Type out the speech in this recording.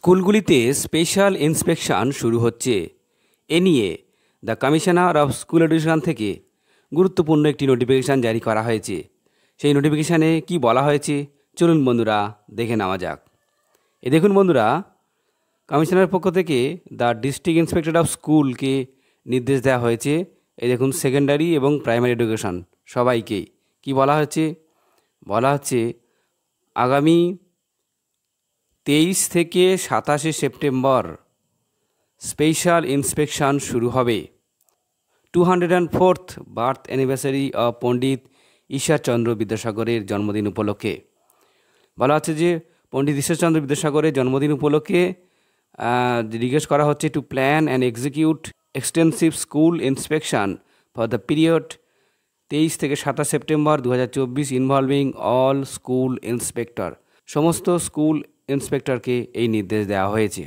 স্কুলগুলিতে special inspection শুরু হচ্ছে এ নিয়ে the commissioner of school education থেকে গুরুত্বপূর্ণ একটি নোটিফিকেশান জারি করা হয়েছে সেই নোটিফিকেশানে কি বলা হয়েছে চলুন বন্ধুরা দেখে নেওয়া যাক এ দেখুন বন্ধুরা কমিশনার পক্ষ থেকে দ্য ডিস্ট্রিক্ট ইন্সপেক্টর অফ স্কুলকে নির্দেশ দেওয়া হয়েছে এ দেখুন সেকেন্ডারি এবং প্রাইমারি এডুকেশন সবাইকে কি বলা হচ্ছে বলা হচ্ছে আগামী তেইশ থেকে সাতাশে সেপ্টেম্বর স্পেশাল ইন্সপেকশান শুরু হবে two hundred and fourth birth anniversary of Pandit Ishwarchandra বিদ্যাসাগরের জন্মদিন উপলক্ষে বলা হচ্ছে যে পণ্ডিত ঈশ্বরচন্দ্র বিদ্যাসাগরের জন্মদিন উপলক্ষে জিজ্ঞেস করা হচ্ছে to plan and execute extensive school inspection for the period তেইশ থেকে সাতাশ সেপ্টেম্বর দু হাজার চব্বিশ ইনভলভিং অল স্কুল ইন্সপেক্টর সমস্ত স্কুল ইন্সপেক্টরকে এই নির্দেশ দেওয়া হয়েছে